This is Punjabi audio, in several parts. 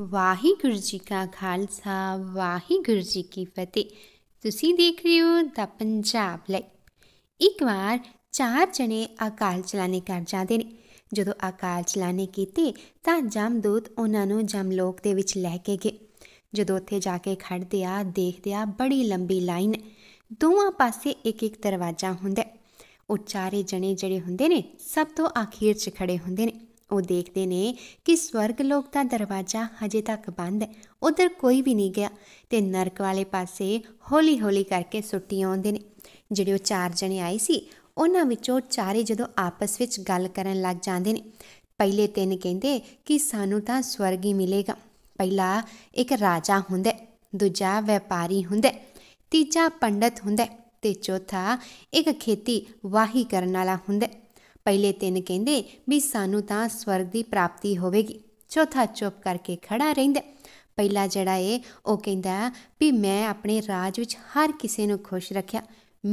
ਵਾਹਿਗੁਰੂ ਜੀ ਕਾ ਖਾਲਸਾ ਵਾਹਿਗੁਰੂ ਜੀ ਕੀ ਫਤਿਹ ਤੁਸੀਂ ਦੇਖ ਰਹੇ ਹੋ ਦਾ ਪੰਜਾਬ ਲੈ ਇੱਕ ਵਾਰ ਚਾਰ ਜਣੇ ਅਕਾਲ ਚਲਾਣੇ ਕਰ ਜਾਂਦੇ ਨੇ ਜਦੋਂ ਅਕਾਲ ਚਲਾਣੇ ਕੀਤੇ ਤਾਂ ਜਮਦੂਤ ਉਹਨਾਂ ਨੂੰ ਜਮਲੋਕ ਦੇ ਵਿੱਚ ਲੈ ਕੇ ਗਏ ਜਦੋਂ ਉੱਥੇ ਜਾ ਕੇ ਖੜਦੇ ਆ ਦੇਖਦੇ ਆ ਬੜੀ ਲੰਬੀ ਲਾਈਨ ਦੋਵਾਂ ਪਾਸੇ ਇੱਕ ਇੱਕ ਦਰਵਾਜ਼ਾ ਹੁੰਦਾ ਉਹ ਚਾਰੇ ਜਣੇ ਜਿਹੜੇ ਹੁੰਦੇ ਨੇ ਸਭ ਤੋਂ ਆਖੀਰ 'ਚ ਖੜੇ ਹੁੰਦੇ ਨੇ ਉਹ ਦੇਖਦੇ ਨੇ ਕਿ ਸਵਰਗ ਲੋਕ ਦਾ ਦਰਵਾਜ਼ਾ ਹਜੇ ਤੱਕ ਬੰਦ ਹੈ ਉਧਰ ਕੋਈ ਵੀ ਨਹੀਂ ਗਿਆ ਤੇ ਨਰਕ ਵਾਲੇ ਪਾਸੇ ਹੌਲੀ-ਹੌਲੀ ਕਰਕੇ ਸੁੱਟੀ ਆਉਂਦੇ ਨੇ ਜਿਹੜੇ ਉਹ ਚਾਰ ਜਣੇ ਆਏ ਸੀ ਉਹਨਾਂ ਵਿੱਚੋਂ ਚਾਰੇ ਜਦੋਂ ਆਪਸ ਵਿੱਚ ਗੱਲ ਕਰਨ ਲੱਗ ਜਾਂਦੇ ਨੇ ਪਹਿਲੇ ਤਿੰਨ ਕਹਿੰਦੇ ਕਿ ਸਾਨੂੰ ਤਾਂ ਸਵਰਗ ਹੀ ਮਿਲੇਗਾ ਪਹਿਲਾ ਇੱਕ ਰਾਜਾ ਹੁੰਦਾ ਦੂਜਾ ਵਪਾਰੀ ਹੁੰਦਾ ਤੀਜਾ ਪੰਡਤ ਹੁੰਦਾ ਤੇ ਚੌਥਾ ਇੱਕ ਖੇਤੀ ਵਾਹੀ ਕਰਨ ਵਾਲਾ ਹੁੰਦਾ ਪਹਿਲੇ ਤਿੰਨ ਕਹਿੰਦੇ ਵੀ ਸਾਨੂੰ ਤਾਂ ਸਵਰਗ ਦੀ ਪ੍ਰਾਪਤੀ ਹੋਵੇਗੀ ਚੌਥਾ ਚੁੱਪ ਕਰਕੇ ਖੜਾ ਰਹਿੰਦਾ ਪਹਿਲਾ ਜਿਹੜਾ ਏ ਉਹ ਕਹਿੰਦਾ ਵੀ ਮੈਂ ਆਪਣੇ ਰਾਜ ਵਿੱਚ ਹਰ ਕਿਸੇ ਨੂੰ ਖੁਸ਼ ਰੱਖਿਆ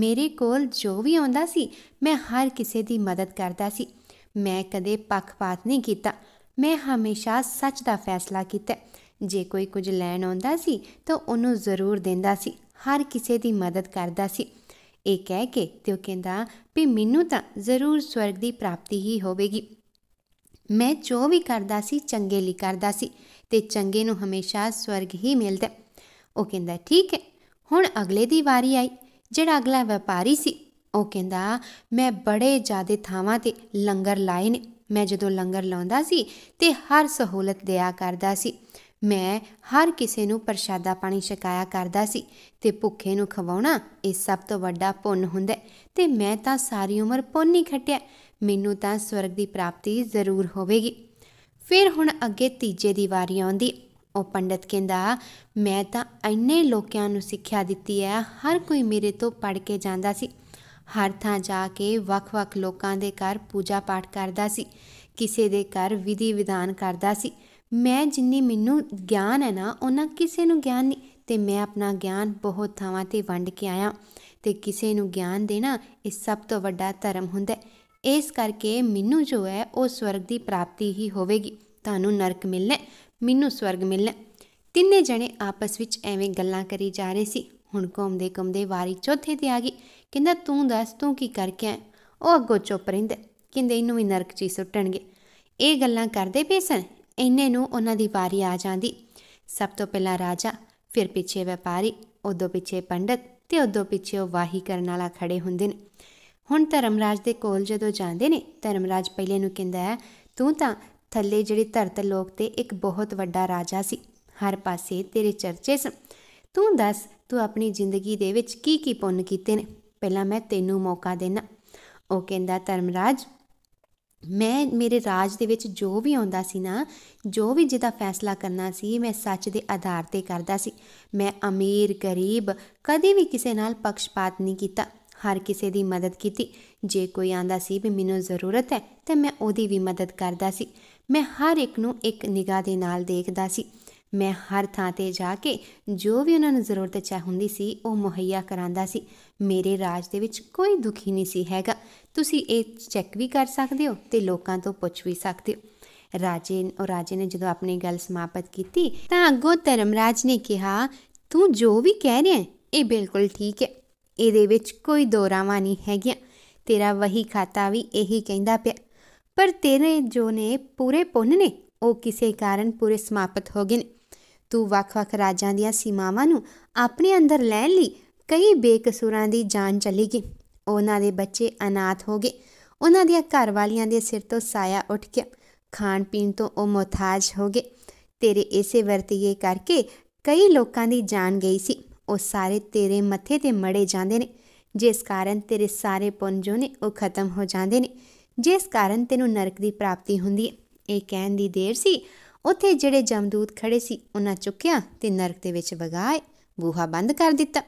ਮੇਰੇ ਕੋਲ ਜੋ ਵੀ ਆਉਂਦਾ ਸੀ ਮੈਂ ਹਰ ਕਿਸੇ ਦੀ ਮਦਦ ਕਰਦਾ ਸੀ ਮੈਂ ਕਦੇ ਪੱਖਪਾਤ ਨਹੀਂ ਕੀਤਾ ਮੈਂ ਹਮੇਸ਼ਾ ਸੱਚ ਦਾ ਫੈਸਲਾ ਕੀਤਾ ਜੇ ਕੋਈ ਕੁਝ ਲੈਣ ਆਉਂਦਾ ਸੀ ਤਾਂ ਉਹਨੂੰ ਜ਼ਰੂਰ ਦਿੰਦਾ ਸੀ ਹਰ ਕਿਸੇ ਦੀ ਮਦਦ ਕਰਦਾ ਸੀ ਇਹ ਕਹਿ ਕੇ ਤੇ ਉਹ ਕਹਿੰਦਾ ਵੀ ਮੈਨੂੰ ਤਾਂ ਜ਼ਰੂਰ ਸਵਰਗ ਦੀ ਪ੍ਰਾਪਤੀ ਹੀ ਹੋਵੇਗੀ ਮੈਂ ਜੋ ਵੀ ਕਰਦਾ ਸੀ ਚੰਗੇ ਲਈ ਕਰਦਾ ਸੀ ਤੇ ਚੰਗੇ ਨੂੰ ਹਮੇਸ਼ਾ ਸਵਰਗ ਹੀ ਮਿਲਦਾ ਉਹ ਕਹਿੰਦਾ ਠੀਕ ਹੈ ਹੁਣ ਅਗਲੇ ਦੀ ਵਾਰੀ ਆਈ ਜਿਹੜਾ ਅਗਲਾ ਵਪਾਰੀ ਸੀ ਉਹ ਕਹਿੰਦਾ ਮੈਂ ਬੜੇ ਜ਼ਿਆਦੇ ਥਾਵਾਂ ਤੇ ਲੰਗਰ ਲਾਏ ਨੇ ਮੈਂ ਜਦੋਂ ਲੰਗਰ ਲਾਉਂਦਾ ਸੀ ਤੇ ਹਰ ਸਹੂਲਤ ਦਿਆ ਕਰਦਾ ਸੀ ਮੈਂ ਹਰ ਕਿਸੇ ਨੂੰ ਪ੍ਰਸ਼ਾਦਾ ਪਾਣੀ ਛਕਾਇਆ ਕਰਦਾ ਸੀ ਤੇ ਭੁੱਖੇ ਨੂੰ ਖਵਾਉਣਾ ਇਹ ਸਭ ਤੋਂ ਵੱਡਾ ਪੁੰਨ ਹੁੰਦਾ ਤੇ ਮੈਂ ਤਾਂ ਸਾਰੀ ਉਮਰ ਪੁੰਨ ਹੀ ਖਟਿਆ ਮੈਨੂੰ ਤਾਂ ਸਵਰਗ ਦੀ ਪ੍ਰਾਪਤੀ ਜ਼ਰੂਰ ਹੋਵੇਗੀ ਫਿਰ ਹੁਣ ਅੱਗੇ ਤੀਜੇ ਦੀ ਵਾਰੀ ਆਉਂਦੀ ਉਹ ਪੰਡਤ ਕਹਿੰਦਾ ਮੈਂ ਤਾਂ ਐਨੇ ਲੋਕਾਂ ਨੂੰ ਸਿੱਖਿਆ ਦਿੱਤੀ ਹੈ ਹਰ ਕੋਈ ਮੇਰੇ ਤੋਂ ਪੜ ਕੇ ਜਾਂਦਾ ਸੀ ਹਰ ਥਾਂ ਜਾ ਕੇ ਵੱਖ-ਵੱਖ ਲੋਕਾਂ ਦੇ ਘਰ ਪੂਜਾ ਪਾਠ ਕਰਦਾ ਸੀ ਕਿਸੇ ਦੇ ਘਰ ਵਿਧੀ ਵਿਧਾਨ ਕਰਦਾ ਸੀ ਮੈਂ ਜਿੰਨੀ ਮੈਨੂੰ ਗਿਆਨ ਹੈ ਨਾ ਉਹਨਾਂ ਕਿਸੇ ਨੂੰ ਗਿਆਨ ਨਹੀਂ ਤੇ ਮੈਂ ਆਪਣਾ ਗਿਆਨ ਬਹੁਤ ਥਾਵਾਂ ਤੇ ਵੰਡ ਕੇ ਆਇਆ ਤੇ ਕਿਸੇ ਨੂੰ ਗਿਆਨ ਦੇਣਾ ਇਹ ਸਭ ਤੋਂ ਵੱਡਾ ਧਰਮ ਹੁੰਦਾ ਹੈ ਇਸ ਕਰਕੇ ਮੈਨੂੰ ਜੋ ਹੈ ਉਹ ਸਵਰਗ ਦੀ ਪ੍ਰਾਪਤੀ ਹੀ ਹੋਵੇਗੀ ਤੁਹਾਨੂੰ ਨਰਕ ਮਿਲਣਾ ਮੈਨੂੰ ਸਵਰਗ ਮਿਲਣਾ ਤਿੰਨੇ ਜਣੇ ਆਪਸ ਵਿੱਚ ਐਵੇਂ ਗੱਲਾਂ ਕਰੀ ਜਾ ਰਹੇ ਸੀ ਹੁਣ ਘੁੰਮਦੇ ਘੁੰਮਦੇ ਵਾਰੀ ਚੌਥੇ ਤੇ ਆ ਗਈ ਕਹਿੰਦਾ ਤੂੰ ਦੱਸ ਤੂੰ ਕੀ ਕਰਕੇ ਆ ਉਹ ਅੱਗੋਂ ਚੁੱਪ ਰਹਿੰਦਾ ਕਹਿੰਦੇ ਇਹਨੂੰ ਵੀ ਨਰਕ 'ਚ ਹੀ ਸੁੱਟਣਗੇ ਇਹ ਗੱਲਾਂ ਕਰਦੇ ਪਏ ਸਨ ਇੰਨੇ ਨੂੰ ਉਹਨਾਂ ਦੀ ਵਾਰੀ ਆ ਜਾਂਦੀ ਸਭ ਤੋਂ ਪਹਿਲਾਂ ਰਾਜਾ ਫਿਰ ਪਿੱਛੇ ਵਪਾਰੀ ਉਦੋਂ ਪਿੱਛੇ ਪੰਡਤ ਤੇ ਉਦੋਂ ਪਿੱਛੇ ਉਹ ਵਾਹੀ ਕਰਨ ਵਾਲਾ ਖੜੇ ਹੁੰਦੇ ਨੇ ਹੁਣ ਧਰਮਰਾਜ ਦੇ ਕੋਲ ਜਦੋਂ ਜਾਂਦੇ ਨੇ ਧਰਮਰਾਜ ਪਹਿਲੇ ਨੂੰ ਕਹਿੰਦਾ ਹੈ ਤੂੰ ਤਾਂ ਥੱਲੇ ਜਿਹੜੀ ਧਰਤ ਲੋਕ ਤੇ ਇੱਕ ਬਹੁਤ ਵੱਡਾ ਰਾਜਾ ਸੀ ਹਰ ਪਾਸੇ ਤੇਰੇ ਚਰਚੇ ਸਨ ਤੂੰ ਦੱਸ ਤੂੰ ਆਪਣੀ ਜ਼ਿੰਦਗੀ ਦੇ ਵਿੱਚ ਕੀ ਕੀ ਪੁੰਨ ਕੀਤੇ ਨੇ ਪਹਿਲਾਂ ਮੈਂ ਤੈਨੂੰ ਮੌਕਾ ਦੇਣਾ ਉਹ ਕਹਿੰਦਾ ਧਰਮਰਾਜ ਮੈਂ ਮੇਰੇ ਰਾਜ ਦੇ ਵਿੱਚ ਜੋ ਵੀ ਆਉਂਦਾ ਸੀ ਨਾ ਜੋ ਵੀ ਜਿਹਦਾ ਫੈਸਲਾ ਕਰਨਾ ਸੀ ਮੈਂ ਸੱਚ ਦੇ ਆਧਾਰ ਤੇ ਕਰਦਾ ਸੀ ਮੈਂ ਅਮੀਰ ਗਰੀਬ ਕਦੇ ਵੀ ਕਿਸੇ ਨਾਲ ਪੱਖਪਾਤ ਨਹੀਂ ਕੀਤਾ ਹਰ ਕਿਸੇ ਦੀ ਮਦਦ ਕੀਤੀ ਜੇ ਕੋਈ ਆਂਦਾ ਸੀ ਵੀ ਮੈਨੂੰ ਜ਼ਰੂਰਤ ਹੈ ਤਾਂ ਮੈਂ ਉਹਦੀ ਵੀ ਮਦਦ ਕਰਦਾ ਸੀ ਮੈਂ ਹਰ ਇੱਕ ਨੂੰ ਇੱਕ ਨਿਗਾਹ ਦੇ ਨਾਲ ਦੇਖਦਾ ਸੀ ਮੈਂ ਹਰ ਥਾਂ ਤੇ ਜਾ ਕੇ ਜੋ ਵੀ ਉਹਨਾਂ ਨੂੰ ਜ਼ਰੂਰਤ ਹੁੰਦੀ ਸੀ ਉਹ ਮੁਹੱਈਆ ਕਰਾਂਦਾ ਸੀ ਮੇਰੇ ਰਾਜ ਦੇ ਵਿੱਚ ਕੋਈ ਦੁਖੀ ਨਹੀਂ ਸੀ ਹੈਗਾ ਤੁਸੀਂ ਇਹ ਚੈੱਕ ਵੀ ਕਰ ਸਕਦੇ ਹੋ ਤੇ ਲੋਕਾਂ ਤੋਂ ਪੁੱਛ ਵੀ ਸਕਦੇ ਹੋ ਰਾਜੇ ਉਹ ਰਾਜੇ ਨੇ ਜਦੋਂ ਆਪਣੀ ਗੱਲ ਸਮਾਪਤ ਕੀਤੀ ਤਾਂ ਅੱਗੋਂ ਧਰਮਰਾਜ ਨੇ ਕਿਹਾ ਤੂੰ ਜੋ ਵੀ ਕਹਿ ਰਿਹਾ ਇਹ ਬਿਲਕੁਲ ਠੀਕ ਹੈ ਇਹਦੇ ਵਿੱਚ ਕੋਈ ਦੋਰਾਵਾ ਨਹੀਂ ਹੈਗੀਆਂ ਤੇਰਾ ਵਹੀ ਖਾਤਾ ਵੀ ਇਹੀ ਕਹਿੰਦਾ ਪਿਆ ਪਰ ਤੇਰੇ ਜੋ ਨੇ ਪੂਰੇ ਪੁੰਨ ਨੇ ਉਹ ਕਿਸੇ ਕਾਰਨ ਪੂਰੇ ਸਮਾਪਤ ਹੋ ਗਏ ਨੇ ਤੂੰ ਵੱਖ-ਵੱਖ ਰਾਜਾਂ ਦੀਆਂ ਸੀਮਾਵਾਂ ਨੂੰ ਆਪਣੇ ਅੰਦਰ ਲੈਣ ਲਈ ਕਈ ਬੇਕਸੂਰਾਂ ਦੀ ਜਾਨ ਚਲੀ ਗਈ ਉਹਨਾਂ ਦੇ ਬੱਚੇ ਅਨਾਥ ਹੋ ਗਏ ਉਹਨਾਂ ਦੀਆਂ ਘਰ ਵਾਲੀਆਂ ਦੇ ਸਿਰ ਤੋਂ ਸਾਇਆ ਉੱਠ ਗਿਆ ਖਾਣ ਪੀਣ ਤੋਂ ਉਹ ਮੁਹਤਾਜ ਹੋ ਗਏ ਤੇਰੇ ਇਸੇ ਵਰਤੀਏ ਕਰਕੇ ਕਈ ਲੋਕਾਂ ਦੀ ਜਾਨ ਗਈ ਸੀ ਉਹ ਸਾਰੇ ਤੇਰੇ ਮੱਥੇ ਤੇ ਮੜੇ ਜਾਂਦੇ ਨੇ ਜਿਸ ਕਾਰਨ ਤੇਰੇ ਸਾਰੇ ਪੁੰਜੋ ਨੇ ਉਹ ਖਤਮ ਹੋ ਜਾਂਦੇ ਨੇ ਜਿਸ ਕਾਰਨ ਤੈਨੂੰ ਨਰਕ ਦੀ ਪ੍ਰਾਪਤੀ ਹੁੰਦੀ ਹੈ ਇਹ ਕਹਿਣ ਦੀ ਦੇਰ ਸੀ ਉੱਥੇ ਜਿਹੜੇ ਜਮਦੂਤ ਖੜੇ ਸੀ ਉਹਨਾਂ ਚੁੱਕਿਆ ਤੇ ਨਰਕ ਦੇ ਵਿੱਚ ਵਗਾਏ ਬੂਹਾ ਬੰਦ ਕਰ ਦਿੱਤਾ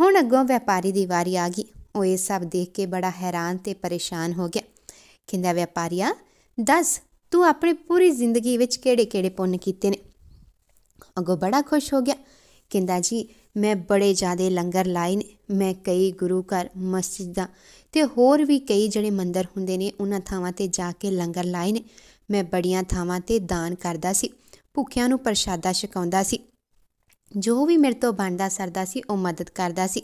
ਹੁਣ ਅੱਗੋਂ ਵਪਾਰੀ ਦੀ ਵਾਰੀ ਆ ਗਈ ਉਹ ਇਹ ਸਭ ਦੇਖ ਕੇ ਬੜਾ ਹੈਰਾਨ ਤੇ ਪਰੇਸ਼ਾਨ ਹੋ ਗਿਆ ਕਹਿੰਦਾ ਵਪਾਰੀਆ ਦੱਸ ਤੂੰ ਆਪਣੀ ਪੂਰੀ ਜ਼ਿੰਦਗੀ ਵਿੱਚ ਕਿਹੜੇ-ਕਿਹੜੇ ਪੁੰਨ ਕੀਤੇ ਨੇ ਅੱਗੋਂ ਬੜਾ ਖੁਸ਼ ਹੋ ਗਿਆ ਕਹਿੰਦਾ ਜੀ ਮੈਂ ਬੜੇ ਜ਼ਿਆਦੇ ਲੰਗਰ ਲਾਏ ਨੇ ਮੈਂ ਕਈ ਗੁਰੂ ਘਰ ਮਸਜਿਦਾਂ ਤੇ ਹੋਰ ਵੀ ਕਈ ਜਿਹੜੇ ਮੰਦਰ ਹੁੰਦੇ ਨੇ ਉਹਨਾਂ ਥਾਵਾਂ ਤੇ ਜਾ ਕੇ ਲੰਗਰ ਲਾਏ ਨੇ ਮੈਂ ਬੜੀਆਂ ਥਾਵਾਂ ਤੇ ਦਾਨ ਕਰਦਾ ਸੀ ਭੁੱਖਿਆਂ ਨੂੰ ਪ੍ਰਸ਼ਾਦਾ ਛਕਾਉਂਦਾ ਸੀ ਜੋ ਵੀ ਮੇਰੇ ਤੋਂ ਬਣਦਾ ਸਰਦਾ ਸੀ ਉਹ ਮਦਦ ਕਰਦਾ ਸੀ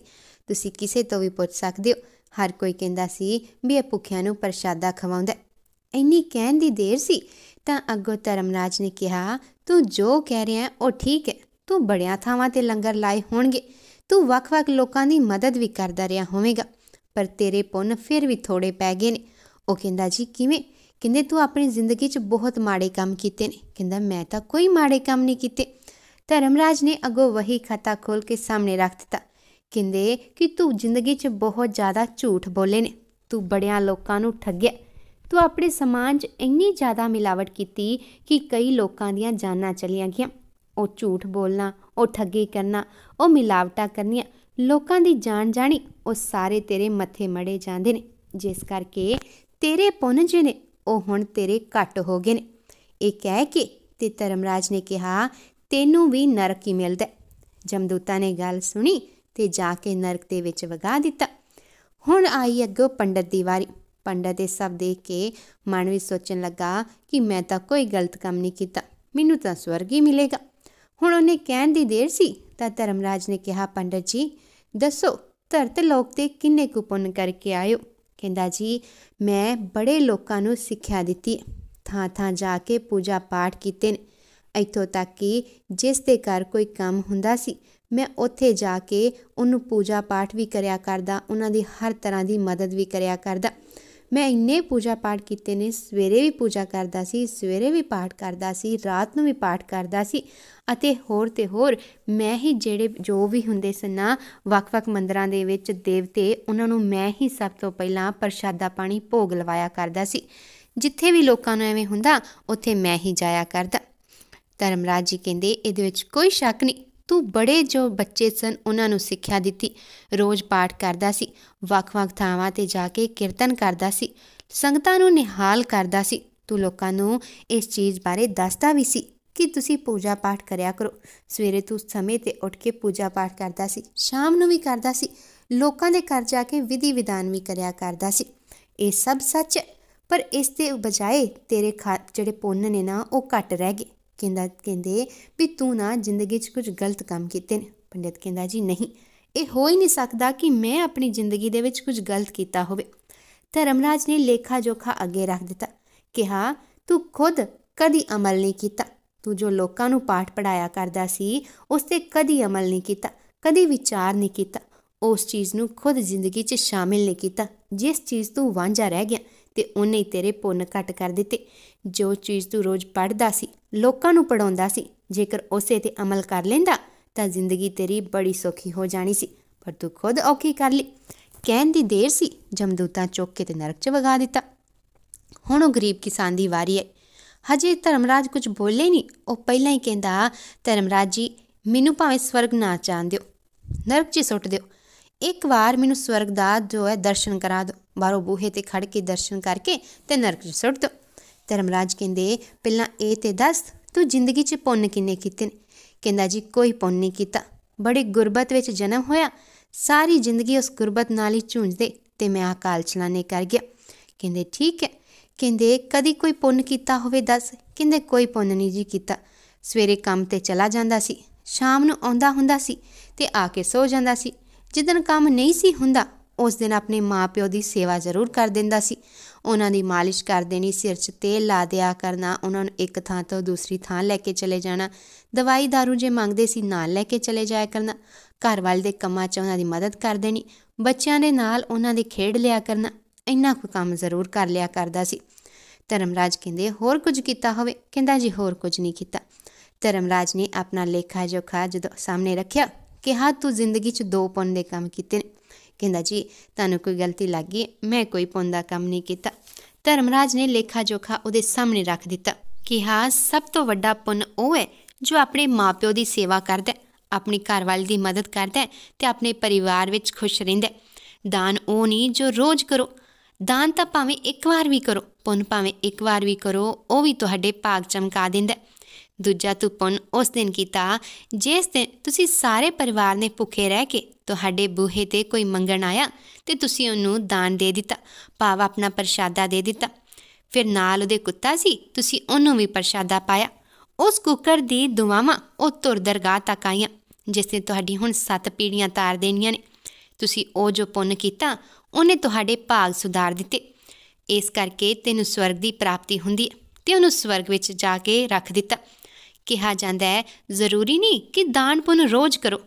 ਤੁਸੀਂ ਕਿਸੇ ਤੋਂ ਵੀ ਪੁੱਛ ਸਕਦੇ ਹੋ ਹਰ ਕੋਈ ਕਹਿੰਦਾ ਸੀ ਵੀ ਇਹ ਭੁੱਖਿਆਂ ਨੂੰ ਪ੍ਰਸ਼ਾਦਾ ਖਵਾਉਂਦਾ ਇੰਨੀ ਕਹਿਣ ਦੀ ਦੇਰ ਸੀ ਤਾਂ ਅੱਗੋ ਧਰਮਰਾਜ ਨੇ ਕਿਹਾ ਤੂੰ ਜੋ ਕਹਿ ਰਿਹਾ ਉਹ ਠੀਕ ਹੈ ਤੂੰ ਬੜਿਆਂ ਥਾਵਾਂ ਤੇ ਲੰਗਰ ਲਾਏ ਹੋਣਗੇ ਤੂੰ ਵੱਖ-ਵੱਖ ਲੋਕਾਂ ਦੀ ਮਦਦ ਵੀ ਕਰਦਾ ਰਿਹਾ ਹੋਵੇਂਗਾ ਪਰ ਤੇਰੇ ਪੁੰਨ ਫਿਰ ਵੀ ਥੋੜੇ ਪੈ ਗਏ ਨੇ ਉਹ ਕਹਿੰਦਾ ਜੀ ਕਿਵੇਂ ਕਹਿੰਦੇ ਤੂੰ ਆਪਣੀ ਜ਼ਿੰਦਗੀ 'ਚ ਬਹੁਤ ਮਾੜੇ ਕੰਮ ਕੀਤੇ ਨੇ ਕਹਿੰਦਾ ਮੈਂ ਤਾਂ ਕੋਈ ਮਾੜੇ ਕੰਮ ਨਹੀਂ ਕੀਤੇ ਧਰਮਰਾਜ ਨੇ ਅਗੋ ਵਹੀ ਖਾਤਾ ਖੋਲ ਕੇ ਸਾਹਮਣੇ ਰੱਖ ਦਿੱਤਾ ਕਹਿੰਦੇ ਕਿ ਤੂੰ ਜ਼ਿੰਦਗੀ 'ਚ ਬਹੁਤ ਜ਼ਿਆਦਾ ਝੂਠ ਬੋਲੇ ਨੇ ਤੂੰ ਬੜਿਆਂ ਲੋਕਾਂ ਨੂੰ ਠੱਗਿਆ ਤੂੰ ਆਪਣੇ ਸਮਾਜ 'ਚ ਇੰਨੀ ਜ਼ਿਆਦਾ ਮਿਲਾਵਟ ਕੀਤੀ ਕਿ ਕਈ ਲੋਕਾਂ ਦੀਆਂ ਜਾਨਾਂ ਚਲੀਆਂ ਗਈਆਂ ਉਹ ਝੂਠ ਬੋਲਣਾ ਉਹ ਠੱਗੀ ਕਰਨਾ ਉਹ ਮਿਲਾਵਟਾਂ ਕਰਨੀਆਂ ਲੋਕਾਂ ਦੀ ਜਾਨ ਜਾਣੀ ਉਹ ਸਾਰੇ ਤੇਰੇ ਮੱਥੇ ਮੜੇ ਜਾਂਦੇ ਨੇ ਜਿਸ ਕਰਕੇ ਤੇਰੇ ਪੁੰਨ ਨੇ ਉਹ ਹੁਣ ਤੇਰੇ ਘੱਟ ਹੋ ਗਏ ਨੇ ਇਹ ਕਹਿ ਕੇ ਤੇ ਧਰਮਰਾਜ ਨੇ ਕਿਹਾ ਤੈਨੂੰ ਵੀ ਨਰਕ ਹੀ ਮਿਲਦਾ ਜਮਦੂਤਾ ਨੇ ਗੱਲ ਸੁਣੀ ਤੇ ਜਾ ਕੇ ਨਰਕ ਦੇ ਵਿੱਚ ਵਗਾ ਦਿੱਤਾ ਹੁਣ ਆਈ ਅੱਗੋਂ ਪੰਡਤ ਦੀ ਵਾਰੀ ਪੰਡਤ ਇਹ ਸਭ ਦੇਖ ਕੇ ਮਨ ਵਿੱਚ ਸੋਚਣ ਲੱਗਾ ਕਿ ਮੈਂ ਤਾਂ ਕੋਈ ਗਲਤ ਕੰਮ ਨਹੀਂ ਕੀਤਾ ਮੈਨੂੰ ਤਾਂ ਸਵਰਗ ਹੀ ਮਿਲੇਗਾ ਹੁਣ ਉਹਨੇ ਕਹਿਣ ਦੀ ਦੇਰ ਸੀ ਤਾਂ ਧਰਮਰਾਜ ਨੇ ਕਿਹਾ ਪੰਡਤ ਜੀ ਦੱਸੋ ਧਰਤ ਲੋਕ ਤੇ ਕਿੰਨੇ ਕੁ ਪੁੰਨ ਕਰਕੇ ਆਇਓ ਕਹਿੰਦਾ ਜੀ ਮੈਂ ਬੜੇ ਲੋਕਾਂ ਨੂੰ ਸਿੱਖਿਆ ਦਿੱਤੀ ਥਾਂ ਥਾਂ ਜਾ ਕੇ ਪੂਜਾ ਪਾਠ ਕੀਤੇ ਨੇ ਇੱਥੋਂ ਤੱਕ ਕਿ ਜਿਸ ਦੇ ਘਰ ਕੋਈ ਕੰਮ ਹੁੰਦਾ ਸੀ ਮੈਂ ਉੱਥੇ ਜਾ ਕੇ ਉਹਨੂੰ ਪੂਜਾ ਪਾਠ ਵੀ ਕਰਿਆ ਕਰਦਾ ਉਹਨਾਂ ਦੀ ਹਰ ਤਰ੍ਹਾਂ ਦੀ ਮਦਦ ਵੀ ਕਰਿਆ ਕਰਦਾ ਮੈਂ ਇੰਨੇ ਪੂਜਾ ਪਾਠ ਕੀਤੇ ਨੇ ਸਵੇਰੇ ਵੀ ਪੂਜਾ ਕਰਦਾ ਸੀ ਸਵੇਰੇ ਵੀ ਪਾਠ ਕਰਦਾ ਸੀ ਰਾਤ ਨੂੰ ਵੀ ਪਾਠ ਕਰਦਾ ਸੀ ਅਤੇ ਹੋਰ ਤੇ ਹੋਰ ਮੈਂ ਹੀ ਜਿਹੜੇ ਜੋ ਵੀ ਹੁੰਦੇ ਸਨ ਨਾ ਵੱਖ-ਵੱਖ ਮੰਦਰਾਂ ਦੇ ਵਿੱਚ ਦੇਵਤੇ ਉਹਨਾਂ ਨੂੰ ਮੈਂ ਹੀ ਸਭ ਤੋਂ ਪਹਿਲਾਂ ਪ੍ਰਸ਼ਾਦਾ ਪਾਣੀ ਭੋਗ ਲਵਾਇਆ ਕਰਦਾ ਸੀ ਜਿੱਥੇ ਵੀ ਲੋਕਾਂ ਨੂੰ ਐਵੇਂ ਹੁੰਦਾ ਉੱਥੇ ਮੈਂ ਹੀ ਜਾਇਆ ਕਰਦਾ ਧਰਮਰਾਜ ਜੀ ਕਹਿੰਦੇ ਇਹਦੇ ਵਿੱਚ ਕੋਈ ਸ਼ੱਕ ਨਹੀਂ ਤੂੰ ਬੜੇ ਜੋ ਬੱਚੇ ਸਨ ਉਹਨਾਂ ਨੂੰ ਸਿੱਖਿਆ ਦਿੱਤੀ ਰੋਜ਼ ਪਾਠ ਕਰਦਾ ਸੀ ਵੱਖ-ਵੱਖ ਥਾਵਾਂ ਤੇ ਜਾ ਕੇ ਕੀਰਤਨ ਕਰਦਾ ਸੀ ਸੰਗਤਾਂ ਨੂੰ ਨਿਹਾਲ ਕਰਦਾ ਸੀ ਤੂੰ ਲੋਕਾਂ ਨੂੰ ਇਸ ਚੀਜ਼ ਬਾਰੇ ਦੱਸਦਾ ਵੀ ਸੀ ਕਿ ਤੁਸੀਂ ਪੂਜਾ ਪਾਠ ਕਰਿਆ ਕਰੋ ਸਵੇਰੇ ਤੂੰ ਸਮੇਂ ਤੇ ਉੱਠ ਕੇ ਪੂਜਾ ਪਾਠ ਕਰਦਾ ਸੀ ਸ਼ਾਮ ਨੂੰ ਵੀ ਕਰਦਾ ਸੀ ਲੋਕਾਂ ਦੇ ਘਰ ਜਾ ਕੇ ਵਿਧੀ ਵਿਧਾਨ ਵੀ ਕਰਿਆ ਕਰਦਾ ਸੀ ਇਹ ਸਭ ਸੱਚ ਪਰ ਇਸ ਦੇ ਬਜਾਏ ਤੇਰੇ ਜਿਹੜੇ ਪੁੰਨ ਨੇ ਨਾ ਉਹ ਘਟ ਰਹਿ ਗਏ ਕਹਿੰਦਾ ਕਹਿੰਦੇ ਵੀ ਤੂੰ ਨਾ ਜ਼ਿੰਦਗੀ 'ਚ ਕੁਝ ਗਲਤ ਕੰਮ ਕੀਤੇ ਨੇ ਪੰਡਿਤ ਕਹਿੰਦਾ ਜੀ ਨਹੀਂ ਇਹ ਹੋ ਹੀ ਨਹੀਂ ਸਕਦਾ ਕਿ ਮੈਂ ਆਪਣੀ ਜ਼ਿੰਦਗੀ ਦੇ ਵਿੱਚ ਕੁਝ ਗਲਤ ਕੀਤਾ ਹੋਵੇ ਧਰਮਰਾਜ ਨੇ ਲੇਖਾ ਜੋਖਾ ਅੱਗੇ ਰੱਖ ਦਿੱਤਾ ਕਿਹਾ ਤੂੰ ਖੁਦ ਕਦੀ ਅਮਲ ਨਹੀਂ ਕੀਤਾ ਤੂੰ ਜੋ ਲੋਕਾਂ ਨੂੰ ਪਾਠ ਪੜਾਇਆ ਕਰਦਾ ਸੀ ਉਸ ਤੇ ਕਦੀ ਅਮਲ ਨਹੀਂ ਕੀਤਾ ਕਦੀ ਵਿਚਾਰ ਨਹੀਂ ਕੀਤਾ ਉਸ ਚੀਜ਼ ਨੂੰ ਖੁਦ ਜ਼ਿੰਦਗੀ 'ਚ ਸ਼ਾਮਿਲ ਨਹੀਂ ਕੀਤਾ ਜਿਸ ਚੀਜ਼ ਤੂੰ ਵਾਂਝਾ ਰਹਿ ਗਿਆ ਤੇ ਉਹਨੇ ਤੇਰੇ ਪੁੰਨ ਘਟ ਕਰ ਦਿੱਤੇ ਜੋ ਚੀਜ਼ ਤੂੰ ਰੋਜ਼ ਪੜਦਾ ਸੀ ਲੋਕਾਂ ਨੂੰ ਪੜਾਉਂਦਾ ਸੀ ਜੇਕਰ ਉਸੇ ਤੇ ਅਮਲ ਕਰ ਲੈਂਦਾ ਤਾਂ ਜ਼ਿੰਦਗੀ ਤੇਰੀ ਬੜੀ ਸੌਖੀ ਹੋ ਜਾਣੀ ਸੀ ਪਰ ਤੂੰ ਖੁਦ ਔਖੀ ਕਰ ਲਈ ਕਹਿਣ ਦੀ ਦੇਰ ਸੀ ਜਮਦੂਤਾ ਚੁੱਕ ਕੇ ਤੇ ਨਰਕ 'ਚ ਵਗਾ ਦਿੱਤਾ ਹੁਣ ਉਹ ਗਰੀਬ ਕਿਸਾਨ ਦੀ ਵਾਰੀ ਹੈ ਹਜੇ ਧਰਮਰਾਜ ਕੁਝ ਬੋਲੇ ਨਹੀਂ ਉਹ ਪਹਿਲਾਂ ਹੀ ਕਹਿੰਦਾ ਧਰਮਰਾਜ ਜੀ ਮੈਨੂੰ ਭਾਵੇਂ ਸਵਰਗ ਨਾ ਚਾਹਨ ਦਿਓ ਨਰਕ 'ਚ ਸੁੱਟ ਦਿਓ ਇੱਕ ਵਾਰ ਮੈਨੂੰ ਸਵਰਗ ਦਾ ਜੋ ਹੈ ਦਰਸ਼ਨ ਕਰਾ ਦਿਓ ਬਾਰੋ ਬੂਹੇ ਤੇ ਖੜ ਕੇ ਦਰਸ਼ਨ ਕਰਕੇ ਤੇ ਨਰਕ 'ਚ ਸੁੱਟ ਦਿਓ ਧਰਮਰਾਜ ਕਹਿੰਦੇ ਪਹਿਲਾਂ ਇਹ ਤੇ ਦੱਸ ਤੂੰ ਜ਼ਿੰਦਗੀ 'ਚ ਪੁੰਨ ਕਿੰਨੇ ਕੀਤੇ ਨੇ ਕਹਿੰਦਾ ਜੀ ਕੋਈ ਪੁੰਨ ਨਹੀਂ ਕੀਤਾ ਬੜੀ ਗੁਰਬਤ ਵਿੱਚ ਜਨਮ ਹੋਇਆ ਸਾਰੀ ਜ਼ਿੰਦਗੀ ਉਸ ਗੁਰਬਤ ਨਾਲ ਹੀ ਝੂੰਝਦੇ ਤੇ ਮੈਂ ਆ ਕਾਲ ਚਲਾਣੇ ਕਰ ਗਿਆ ਕਹਿੰਦੇ ਠੀਕ ਹੈ ਕਹਿੰਦੇ ਕਦੀ ਕੋਈ ਪੁੰਨ ਕੀਤਾ ਹੋਵੇ ਦੱਸ ਕਹਿੰਦੇ ਕੋਈ ਪੁੰਨ ਨਹੀਂ ਜੀ ਕੀਤਾ ਸਵੇਰੇ ਕੰਮ ਤੇ ਚਲਾ ਜਾਂਦਾ ਸੀ ਸ਼ਾਮ ਨੂੰ ਆਉਂਦਾ ਹੁੰਦਾ ਸੀ ਤੇ ਆ ਕੇ ਸੋ ਜਾਂਦਾ ਸੀ ਜਿੱਦਨ ਕੰਮ ਨਹੀਂ ਸੀ ਹੁੰਦਾ ਉਸ ਦਿਨ ਆਪਣੇ ਮਾਪਿਓ ਦੀ ਸੇਵਾ ਜ਼ਰੂਰ ਕਰ ਦਿੰਦਾ ਸੀ ਉਹਨਾਂ ਦੀ ਮਾਲਿਸ਼ ਕਰ ਦੇਣੀ ਸਿਰ 'ਚ ਤੇਲ ਲਾ ਦਿਆ ਕਰਨਾ ਉਹਨਾਂ ਨੂੰ ਇੱਕ ਥਾਂ ਤੋਂ ਦੂਸਰੀ ਥਾਂ ਲੈ ਕੇ ਚਲੇ ਜਾਣਾ ਦਵਾਈ दारू ਜੇ ਮੰਗਦੇ ਸੀ ਨਾਲ ਲੈ ਕੇ ਚਲੇ ਜਾਇਆ ਕਰਨਾ ਘਰ ਵਾਲੇ ਦੇ ਕੰਮਾਂ 'ਚ ਉਹਨਾਂ ਦੀ ਮਦਦ ਕਰ ਦੇਣੀ ਬੱਚਿਆਂ ਦੇ ਨਾਲ ਉਹਨਾਂ ਦੇ ਖੇਡ ਲਿਆ ਕਰਨਾ ਇੰਨਾ ਕੁ ਕੰਮ ਜ਼ਰੂਰ ਕਰ ਲਿਆ ਕਰਦਾ ਸੀ ਧਰਮਰਾਜ ਕਹਿੰਦੇ ਹੋਰ ਕੁਝ ਕੀਤਾ ਹੋਵੇ ਕਹਿੰਦਾ ਜੀ ਹੋਰ ਕੁਝ ਨਹੀਂ ਕੀਤਾ ਧਰਮਰਾਜ ਨੇ ਆਪਣਾ ਲੇਖਾ ਜੋਖਾ ਜਦੋਂ ਸਾਹਮਣੇ ਰੱਖਿਆ ਕਿਹਾ ਤੂੰ ਜ਼ਿੰਦਗੀ 'ਚ ਦੋ ਪੁੰਨ ਦੇ ਕੰਮ ਕੀਤੇ ਨੇ ਕਹਿੰਦਾ ਜੀ ਤੁਹਾਨੂੰ ਕੋਈ ਗਲਤੀ ਲੱਗ ਗਈ ਮੈਂ ਕੋਈ ਪੁੰਦਾ ਕੰਮ ਨਹੀਂ ਕੀਤਾ ਧਰਮਰਾਜ ਨੇ ਲੇਖਾ ਜੋਖਾ ਉਹਦੇ ਸਾਹਮਣੇ ਰੱਖ ਦਿੱਤਾ ਕਿ ਹਾਂ ਸਭ ਤੋਂ ਵੱਡਾ ਪੁੰਨ ਉਹ ਹੈ ਜੋ ਆਪਣੇ ਮਾਪਿਓ ਦੀ ਸੇਵਾ ਕਰਦਾ ਆਪਣੀ ਘਰਵਾਲੀ ਦੀ ਮਦਦ ਕਰਦਾ ਤੇ ਆਪਣੇ ਪਰਿਵਾਰ ਵਿੱਚ ਖੁਸ਼ ਰਹਿੰਦਾ ਦਾਨ ਉਹ ਨਹੀਂ ਜੋ ਰੋਜ਼ ਕਰੋ ਦਾਨ ਤਾਂ ਭਾਵੇਂ ਇੱਕ ਵਾਰ ਵੀ ਕਰੋ ਪੁੰਨ ਭਾਵੇਂ ਇੱਕ ਵਾਰ ਵੀ ਕਰੋ ਉਹ ਵੀ ਤੁਹਾਡੇ ਭਾਗ ਚਮਕਾ ਦਿੰਦਾ ਦੂਜਾ ਤੁਪਨ ਉਸ ਦਿਨ ਕੀਤਾ ਜਿਸ ਦਿਨ ਤੁਸੀਂ ਸਾਰੇ ਪਰਿਵਾਰ ਨੇ ਭੁੱਖੇ ਰਹਿ ਕੇ ਤੁਹਾਡੇ ਬੂਹੇ ਤੇ ਕੋਈ ਮੰਗਣ ਆਇਆ ਤੇ ਤੁਸੀਂ ਉਹਨੂੰ ਦਾਨ ਦੇ ਦਿੱਤਾ ਭਾਵ ਆਪਣਾ ਪ੍ਰਸ਼ਾਦਾ ਦੇ ਦਿੱਤਾ ਫਿਰ ਨਾਲ ਉਹਦੇ ਕੁੱਤਾ ਸੀ ਤੁਸੀਂ ਉਹਨੂੰ ਵੀ ਪ੍ਰਸ਼ਾਦਾ ਪਾਇਆ ਉਸ ਕੁੱਕਰ ਦੀ ਦੁਆਵਾਂ ਉਹ ਤੁਰ ਦਰਗਾਹ ਤੱਕ ਆਈਆਂ ਜਿਸ ਨੇ ਤੁਹਾਡੀ ਹੁਣ ਸੱਤ ਪੀੜੀਆਂ ਤਾਰ ਦੇਣੀਆਂ ਨੇ ਤੁਸੀਂ ਉਹ ਜੋ ਪੁੰਨ ਕੀਤਾ ਉਹਨੇ ਤੁਹਾਡੇ ਭਾਗ ਸੁਧਾਰ ਦਿੱਤੇ ਇਸ ਕਰਕੇ ਤੈਨੂੰ ਸਵਰਗ ਦੀ ਪ੍ਰਾਪਤੀ ਹੁੰਦੀ ਹੈ ਤੇ ਉਹਨੂੰ ਸਵਰਗ ਵਿੱਚ ਜਾ ਕੇ ਰੱਖ ਦਿੱਤਾ ਕਿਹਾ ਜਾਂਦਾ ਹੈ ਜ਼ਰੂਰੀ ਨਹੀਂ ਕਿ ਦਾਨ ਪੁੰਨ ਰੋਜ਼ ਕਰੋ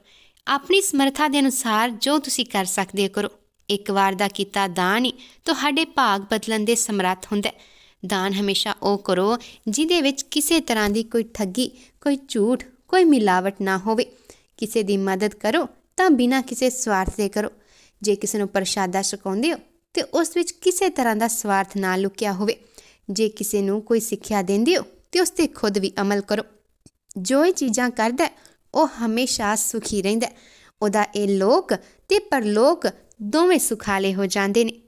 ਆਪਣੀ ਸਮਰੱਥਾ ਦੇ ਅਨੁਸਾਰ ਜੋ ਤੁਸੀਂ ਕਰ ਸਕਦੇ ਹੋ ਕਰੋ ਇੱਕ ਵਾਰ ਦਾ ਕੀਤਾ ਦਾਨ ਹੀ ਤੁਹਾਡੇ ਭਾਗ ਬਦਲਣ ਦੇ ਸਮਰੱਥ ਹੁੰਦਾ ਹੈ ਦਾਨ ਹਮੇਸ਼ਾ ਉਹ ਕਰੋ ਜਿਹਦੇ ਵਿੱਚ ਕਿਸੇ ਤਰ੍ਹਾਂ ਦੀ ਕੋਈ ਠੱਗੀ ਕੋਈ ਝੂਠ ਕੋਈ ਮਿਲਾਵਟ ਨਾ ਹੋਵੇ ਕਿਸੇ ਦੀ ਮਦਦ ਕਰੋ ਤਾਂ ਬਿਨਾਂ ਕਿਸੇ ਸਵਾਰਥ ਦੇ ਕਰੋ ਜੇ ਕਿਸੇ ਨੂੰ ਪ੍ਰਸ਼ਾਦਾ ਛਕਾਉਂਦੇ ਹੋ ਤੇ ਉਸ ਵਿੱਚ ਕਿਸੇ ਤਰ੍ਹਾਂ ਦਾ ਸਵਾਰਥ ਨਾ ਲੁਕਿਆ ਹੋਵੇ ਜੇ ਕਿਸੇ ਨੂੰ ਕੋਈ ਸਿੱਖਿਆ ਦਿੰਦੇ ਹੋ ਤੇ ਉਸ ਤੇ ਖੁਦ ਵੀ ਅਮਲ ਕਰੋ ਜੋ ਇਹ ਚੀਜ਼ਾਂ ਕਰਦਾ ਉਹ ਹਮੇਸ਼ਾ ਸੁਖੀ ਰਹਿੰਦਾ ਉਹਦਾ ਇਹ ਲੋਕ ਤੇ ਪਰਲੋਕ ਦੋਵੇਂ ਸੁਖਾਲੇ ਹੋ ਜਾਂਦੇ ਨੇ